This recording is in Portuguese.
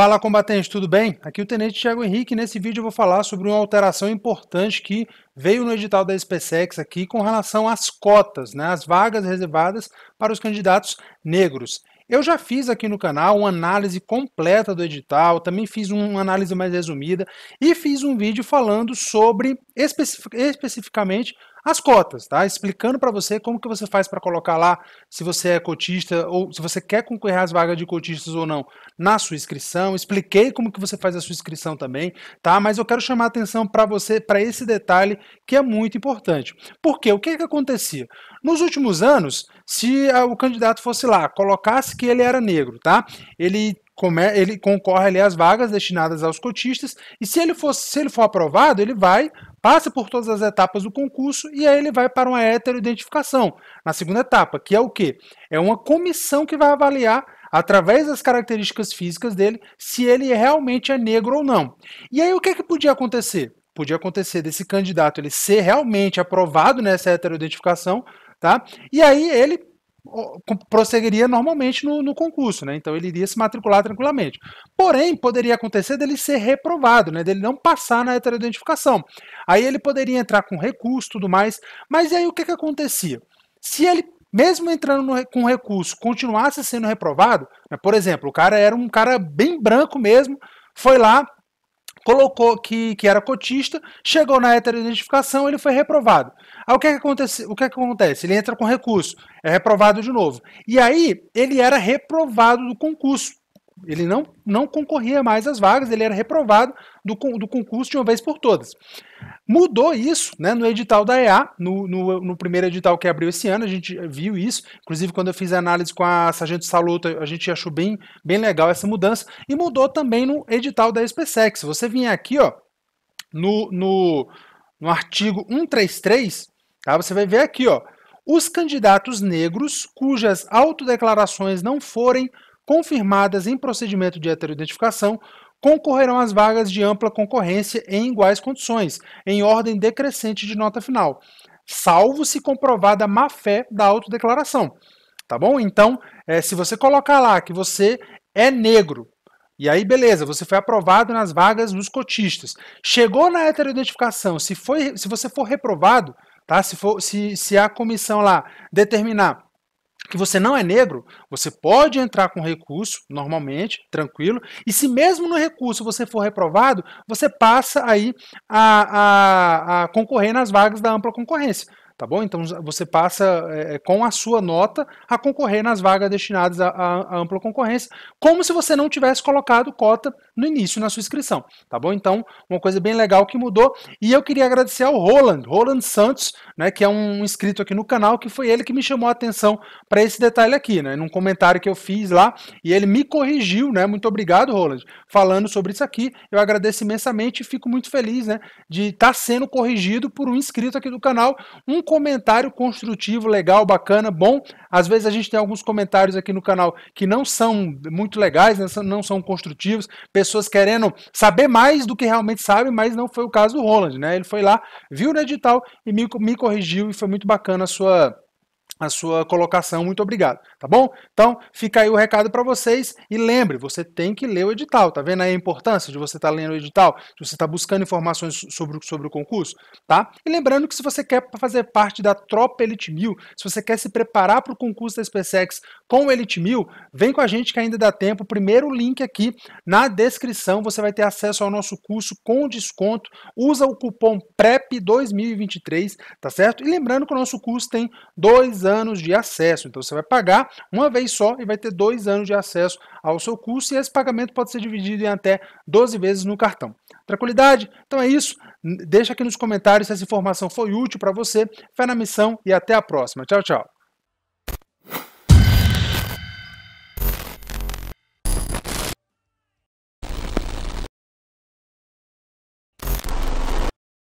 Fala combatentes, tudo bem? Aqui é o Tenente Thiago Henrique nesse vídeo eu vou falar sobre uma alteração importante que veio no edital da SpaceX aqui com relação às cotas, né, as vagas reservadas para os candidatos negros. Eu já fiz aqui no canal uma análise completa do edital, também fiz uma análise mais resumida e fiz um vídeo falando sobre especificamente as cotas, tá? Explicando para você como que você faz para colocar lá se você é cotista ou se você quer concorrer às vagas de cotistas ou não na sua inscrição. Expliquei como que você faz a sua inscrição também, tá? Mas eu quero chamar atenção para você para esse detalhe que é muito importante. Porque o que, que acontecia? Nos últimos anos, se o candidato fosse lá, colocasse que ele era negro, tá? Ele ele concorre ali às vagas destinadas aos cotistas, e se ele, for, se ele for aprovado, ele vai, passa por todas as etapas do concurso e aí ele vai para uma heteroidentificação, na segunda etapa, que é o que É uma comissão que vai avaliar através das características físicas dele, se ele realmente é negro ou não. E aí o que, é que podia acontecer? Podia acontecer desse candidato ele ser realmente aprovado nessa heteroidentificação, tá? E aí ele prosseguiria normalmente no, no, concurso, né? Então ele iria se matricular tranquilamente. Porém, poderia acontecer dele ser reprovado, né? Dele não passar na heteroidentificação. Aí ele poderia entrar com recurso, tudo mais. Mas aí o que que acontecia? Se ele mesmo entrando no, com recurso, continuasse sendo reprovado, né? por exemplo, o cara era um cara bem branco mesmo, foi lá, colocou que, que era cotista, chegou na heteroidentificação, ele foi reprovado. Aí o que, é que acontece, o que, é que acontece? Ele entra com recurso, é reprovado de novo. E aí ele era reprovado do concurso. Ele não, não concorria mais às vagas, ele era reprovado do, do concurso de uma vez por todas. Mudou isso né, no edital da EA, no, no, no, primeiro edital que abriu esse ano, a gente viu isso. Inclusive, quando eu fiz a análise com a Sargento Saluto, a gente achou bem, bem legal essa mudança. E mudou também no edital da SPSEC. Se você vinha aqui ó, no, no, no artigo 133, tá, você vai ver aqui ó, os candidatos negros cujas autodeclarações não forem confirmadas em procedimento de heteroidentificação concorrerão às vagas de ampla concorrência em iguais condições, em ordem decrescente de nota final, salvo se comprovada má-fé da autodeclaração. Tá bom? Então, é, se você colocar lá que você é negro, e aí, beleza, você foi aprovado nas vagas dos cotistas. Chegou na heteroidentificação, se, foi, se você for reprovado, tá? se, for, se, se a comissão lá determinar que você não é negro, você pode entrar com recurso, normalmente, tranquilo, e se mesmo no recurso você for reprovado, você passa aí a, a, a concorrer nas vagas da ampla concorrência tá bom? Então você passa é, é, com a sua nota a concorrer nas vagas destinadas à, ampla concorrência, como se você não tivesse colocado cota no início na sua inscrição, tá bom? Então, uma coisa bem legal que mudou. E eu queria agradecer ao Roland, Roland Santos, né, que é um inscrito aqui no canal, que foi ele que me chamou a atenção para esse detalhe aqui, né, num comentário que eu fiz lá, e ele me corrigiu, né? Muito obrigado, Roland, falando sobre isso aqui. Eu agradeço imensamente e fico muito feliz, né, de estar tá sendo corrigido por um inscrito aqui do canal, um comentário construtivo, legal, bacana, bom. Às vezes a gente tem alguns comentários aqui no canal que não são muito legais, né, não são construtivos, pessoas querendo saber mais do que realmente sabem, mas não foi o caso do Roland, né? Ele foi lá, viu no edital e me, me corrigiu e foi muito bacana a sua a sua colocação. Muito obrigado, tá bom? Então, fica aí o recado para vocês e lembre, você tem que ler o edital, tá vendo aí a importância de você estar tá lendo o edital, de você estar tá buscando informações sobre, sobre o concurso, tá? E lembrando que se você quer fazer parte da Tropa Elite 1000, se você quer se preparar para o concurso da SpaceX com o Elite 1000, vem com a gente que ainda dá tempo. Primeiro link aqui na descrição, você vai ter acesso ao nosso curso com desconto. Usa o cupom PREP 2023, tá certo? E lembrando que o nosso curso tem dois anos de acesso. Então você vai pagar uma vez só e vai ter dois anos de acesso ao seu curso, e esse pagamento pode ser dividido em até 12 vezes no cartão. Tranquilidade? Então é isso. Deixa aqui nos comentários se essa informação foi útil para você. Fé na missão e até a próxima. Tchau, tchau.